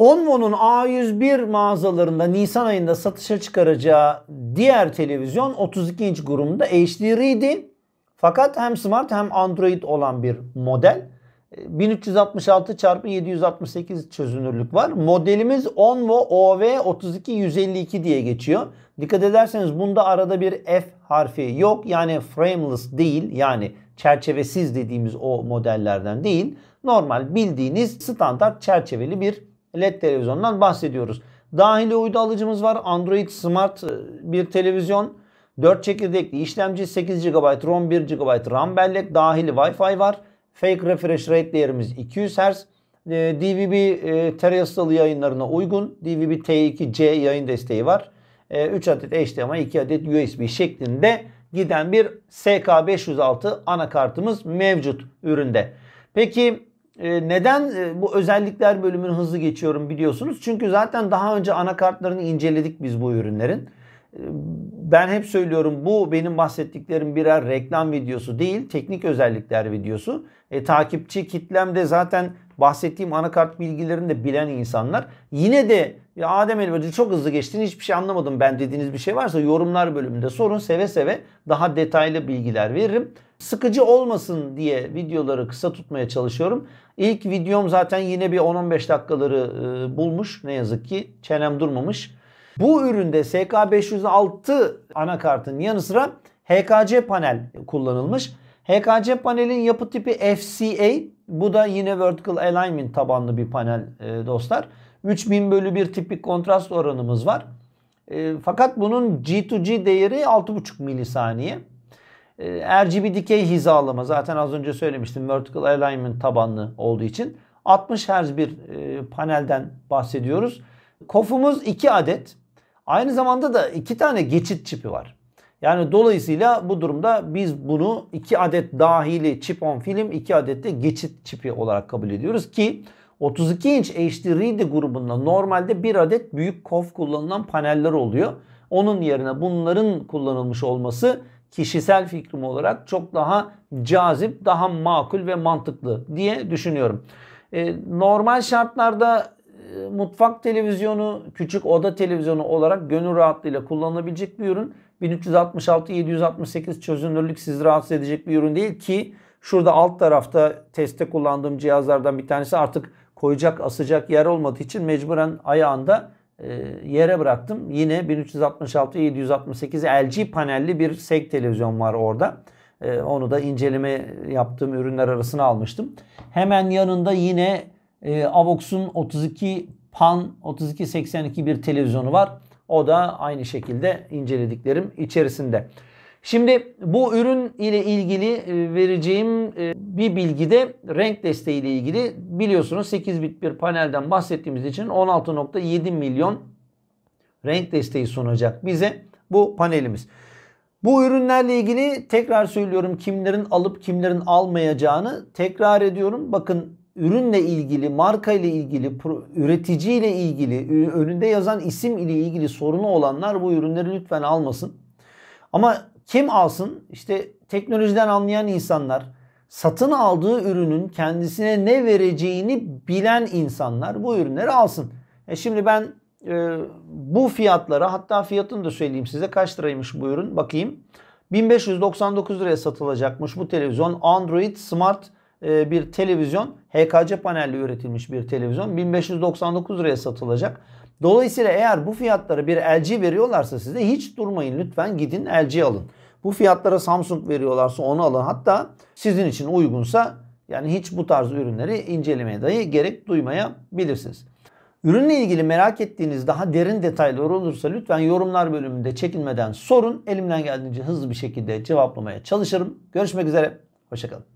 Onvo'nun A101 mağazalarında Nisan ayında satışa çıkaracağı diğer televizyon 32 inç grubunda HDR'di. Fakat hem smart hem Android olan bir model. 1366 x 768 çözünürlük var. Modelimiz Onvo OV3252 diye geçiyor. Dikkat ederseniz bunda arada bir F harfi yok. Yani frameless değil. Yani çerçevesiz dediğimiz o modellerden değil. Normal bildiğiniz standart çerçeveli bir LED televizyondan bahsediyoruz. Dahili uydu alıcımız var. Android Smart e, bir televizyon. 4 çekirdekli işlemci, 8 GB ROM, 1 GB RAM bellek, dahili Wi-Fi var. Fake refresh rate değerimiz 200 Hz. DVB e, terrestrial yayınlarına uygun. DVB T2C yayın desteği var. E, 3 adet HDMI, 2 adet USB şeklinde giden bir SK506 anakartımız mevcut üründe. Peki ee, neden e, bu özellikler bölümünü hızlı geçiyorum biliyorsunuz. Çünkü zaten daha önce anakartlarını inceledik biz bu ürünlerin. Ee, ben hep söylüyorum bu benim bahsettiklerim birer reklam videosu değil, teknik özellikler videosu. E, takipçi kitlem de zaten bahsettiğim anakart bilgilerini de bilen insanlar yine de ya Adem Elbacı çok hızlı geçtin hiçbir şey anlamadım ben dediğiniz bir şey varsa yorumlar bölümünde sorun seve seve daha detaylı bilgiler veririm. Sıkıcı olmasın diye videoları kısa tutmaya çalışıyorum. İlk videom zaten yine bir 10-15 dakikaları e, bulmuş. Ne yazık ki çenem durmamış. Bu üründe SK506 anakartın yanı sıra HKC panel kullanılmış. HKC panelin yapı tipi FCA bu da yine vertical alignment tabanlı bir panel e, dostlar. 3000 bölü 1 tipik kontrast oranımız var. E, fakat bunun G2G değeri 6,5 milisaniye. E, RGB dikey hizalama zaten az önce söylemiştim. Vertical alignment tabanlı olduğu için. 60 Hz bir e, panelden bahsediyoruz. Kofumuz 2 adet. Aynı zamanda da 2 tane geçit çipi var. Yani dolayısıyla bu durumda biz bunu 2 adet dahili çip on film 2 adet de geçit çipi olarak kabul ediyoruz ki 32 inç HD Ready grubunda normalde bir adet büyük kof kullanılan paneller oluyor. Onun yerine bunların kullanılmış olması kişisel fikrim olarak çok daha cazip, daha makul ve mantıklı diye düşünüyorum. Ee, normal şartlarda e, mutfak televizyonu, küçük oda televizyonu olarak gönül rahatlığıyla kullanılabilecek bir ürün. 1366-768 çözünürlük sizi rahatsız edecek bir ürün değil ki şurada alt tarafta teste kullandığım cihazlardan bir tanesi artık koyacak asacak yer olmadığı için mecburen ayağında e, yere bıraktım. Yine 1366-768 LG panelli bir SEG televizyon var orada. E, onu da inceleme yaptığım ürünler arasına almıştım. Hemen yanında yine e, Avox'un 32 Pan 3282 bir televizyonu var. O da aynı şekilde incelediklerim içerisinde. Şimdi bu ürün ile ilgili e, vereceğim e, bir bilgi de renk desteği ile ilgili. Biliyorsunuz 8 bit bir panelden bahsettiğimiz için 16.7 milyon renk desteği sunacak bize bu panelimiz. Bu ürünlerle ilgili tekrar söylüyorum kimlerin alıp kimlerin almayacağını tekrar ediyorum. Bakın ürünle ilgili, marka ile ilgili, üretici ile ilgili, önünde yazan isim ile ilgili sorunu olanlar bu ürünleri lütfen almasın. Ama kim alsın? İşte teknolojiden anlayan insanlar, satın aldığı ürünün kendisine ne vereceğini bilen insanlar bu ürünleri alsın. E şimdi ben e, bu fiyatlara hatta fiyatını da söyleyeyim size kaç liraymış bu ürün bakayım. 1599 liraya satılacakmış bu televizyon Android Smart e, bir televizyon HKC panelli üretilmiş bir televizyon 1599 liraya satılacak. Dolayısıyla eğer bu fiyatları bir LG veriyorlarsa size hiç durmayın lütfen gidin LG alın. Bu fiyatlara Samsung veriyorlarsa onu alın. Hatta sizin için uygunsa yani hiç bu tarz ürünleri incelemeye dahi gerek duymayabilirsiniz. Ürünle ilgili merak ettiğiniz daha derin detaylar olursa lütfen yorumlar bölümünde çekinmeden sorun. Elimden geldiğince hızlı bir şekilde cevaplamaya çalışırım. Görüşmek üzere. Hoşçakalın.